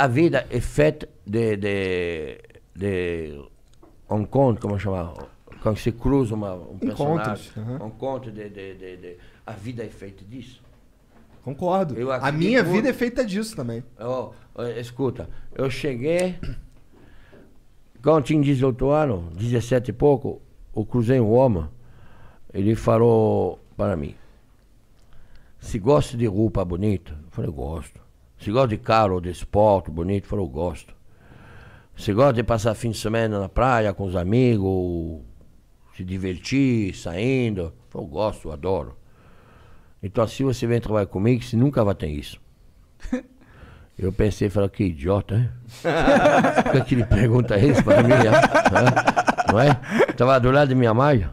a vida é feita de, de, de um encontro, como chamar? Quando se cruza uma, um personagem. Uhum. Um encontro de, de, de, de, A vida é feita disso. Concordo. Eu, a minha vida é feita disso também. eu, escuta, eu cheguei. Quando tinha 18 anos, 17 e pouco, eu cruzei um homem. Ele falou para mim: Se gosta de roupa bonita? Eu falei: Gosto. Você gosta de carro, de esporte, bonito? Eu falei, eu gosto. Você gosta de passar fim de semana na praia com os amigos, se divertir, saindo? Eu falei, eu gosto, eu adoro. Então assim você vem trabalhar comigo, você nunca vai ter isso. Eu pensei, falei, que idiota, hein? Por que, que ele pergunta isso para mim? Não é? Estava do lado de minha mãe,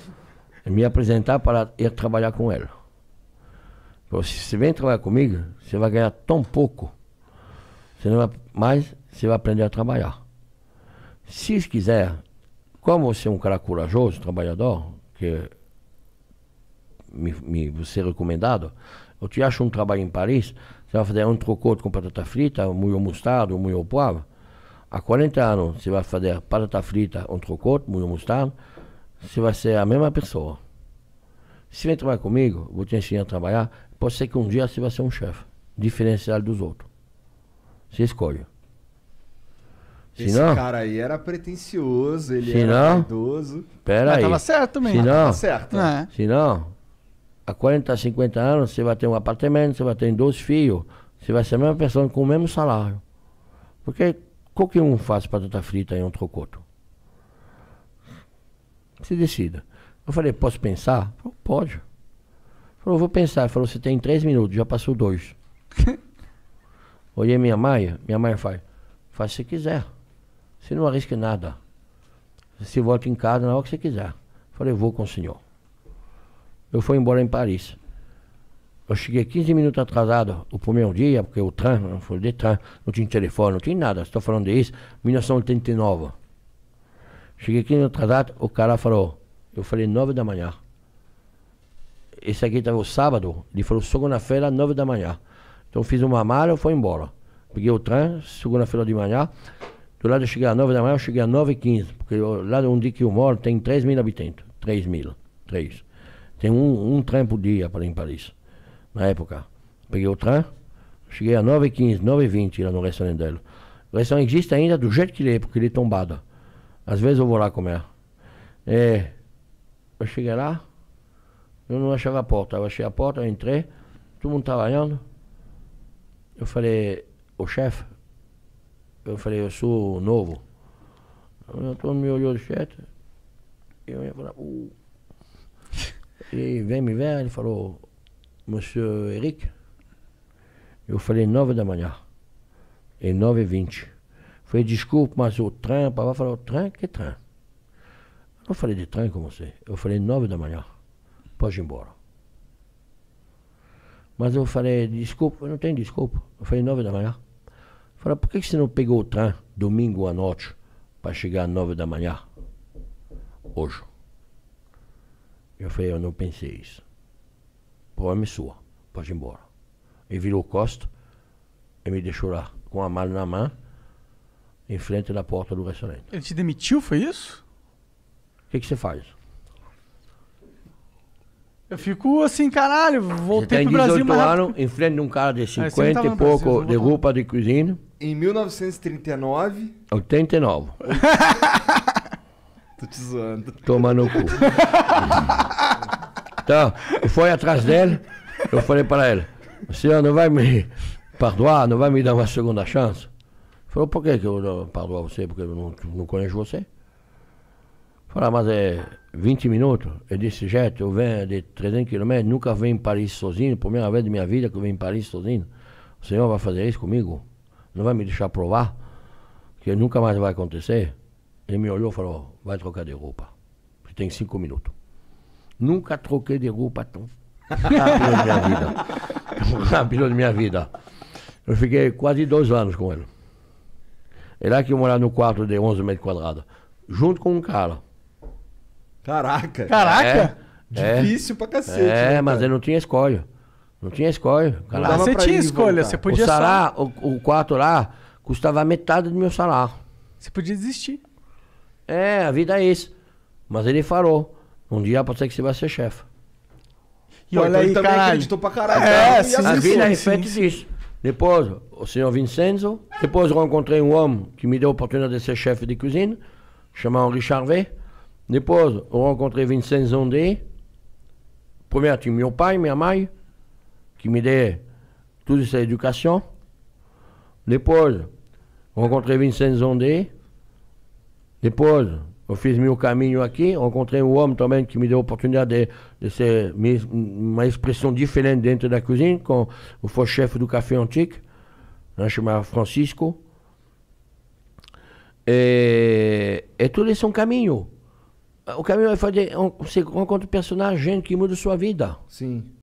me apresentar para ir trabalhar com ela se você vem trabalhar comigo, você vai ganhar tão pouco, você não vai, mas você vai aprender a trabalhar. Se quiser, como você é um cara corajoso, trabalhador, que me, me, você é recomendado, eu te acho um trabalho em Paris, você vai fazer um trocote com patata frita, molho mostarda, molho poivre. Há 40 anos você vai fazer patata frita, um trocô, molho mostarda, você vai ser a mesma pessoa. Se vem trabalhar comigo, vou te ensinar a trabalhar, Pode ser que um dia você vai ser um chefe, diferenciado dos outros. Você escolhe. Se Esse não, cara aí era pretencioso, ele se era idoso. Pera Mas aí. tava certo mesmo. Se né? não, tava certo. É. Se não, há 40, 50 anos você vai ter um apartamento, você vai ter dois filhos, você vai ser a mesma pessoa com o mesmo salário. Porque qualquer um faz batata frita em um trocoto. Se decida. Eu falei, posso pensar? Falei, Pode. Falou, vou pensar. Ele falou, você tem três minutos, já passou dois. Olhei minha mãe, minha mãe faz, faz se quiser. Você não arrisca nada. Você volta em casa na hora que você quiser. Falei, vou com o senhor. Eu fui embora em Paris. Eu cheguei 15 minutos atrasado o primeiro dia, porque o trem, não foi de trem, não tinha telefone, não tinha nada. Estou falando disso, 1989. Cheguei 15 minutos atrasado, o cara falou, eu falei 9 da manhã. Esse aqui estava tá o sábado, ele falou segunda-feira, nove da manhã. Então fiz uma mala e fui embora. Peguei o trem, segunda-feira de manhã. Do lado eu cheguei às nove da manhã, eu cheguei às nove e quinze Porque lá onde que eu moro tem três mil habitantes. três mil. três Tem um, um trem por dia para ir em Paris. Na época. Peguei o trem, cheguei às nove e quinze nove e vinte lá no restaurante dela. O restaurante existe ainda do jeito que ele é, porque ele é tombado. Às vezes eu vou lá comer. É, eu cheguei lá, eu não achava a porta. Eu achei a porta, eu entrei, todo mundo trabalhando. Eu falei, o chefe, eu falei, eu sou novo. Todo mundo me olhou do chefe. Eu ia falar, uh. Ele vem me ver, ele falou, Monsieur Eric. Eu falei, nove da manhã. E nove e vinte. Falei, desculpe, mas o trem, o papai falou, trem, que trem? Eu não falei de trem com você, eu falei nove da manhã pode ir embora. Mas eu falei, desculpa, não tem desculpa. Eu falei, nove da manhã. Eu falei, por que você não pegou o trem domingo à noite para chegar às nove da manhã? Hoje. Eu falei, eu não pensei isso. Problema é sua, pode ir embora. ele virou o costo e me deixou lá com a mala na mão, em frente da porta do restaurante. Ele te demitiu, foi isso? O que, que você faz? Eu fico assim, caralho, voltei pro Brasil, mas... anos, em frente de um cara de 50 e pouco, Brasil, de roupa de cozinha. Em 1939... 89. Tô te zoando. Toma no cu. Tá, então, foi atrás dele, eu falei para ele, senhor, não vai me perdoar, não vai me dar uma segunda chance? Ele falou, por que, que eu perdoar você? Porque eu não, não conheço você. Falei, mas é 20 minutos? É disse, jeito. eu venho de 300 quilômetros, nunca venho em Paris sozinho, primeira vez da minha vida que eu venho em Paris sozinho. O senhor vai fazer isso comigo? Não vai me deixar provar? Que nunca mais vai acontecer? Ele me olhou e falou, vai trocar de roupa. Você tem cinco minutos. Nunca troquei de roupa tão rápido da minha vida. Tão rápido da minha vida. Eu fiquei quase dois anos com ele. Ele é que eu morava no quarto de 11 metros quadrados. Junto com um cara. Caraca. Caraca? É, Difícil é, pra cacete. É, né, mas eu não tinha escolha. Não tinha escolha. Caraca. Ah, você tinha escolha, voltar. você podia o sará, só... o, o quarto lá custava metade do meu salário. Você podia desistir. É, a vida é isso. Mas ele falou. Um dia pode ser que você vai ser chefe. E olha então aí, também caralho. acreditou pra caralho. É, então, sim, a vida é reflete isso. Depois, o senhor Vincenzo. Depois, eu encontrei um homem que me deu a oportunidade de ser chefe de cozinha, chamado Richard V. Les Pauses rencontré Vincent Zondé, première team minha mère qui m'aidait toute sa éducation. Les Pauses rencontré Vincent Zondé. Les Pauses fait fait caminho aqui, rencontré un homme qui m'a donné l'opportunité de, de ser, expression uma expressão diferente dentro da cozinha, com o chefe café antique, un s'appelle Francisco. Et, et tous les son caminho. O caminho vai fazer é um, encontro um personagem que muda sua vida. Sim.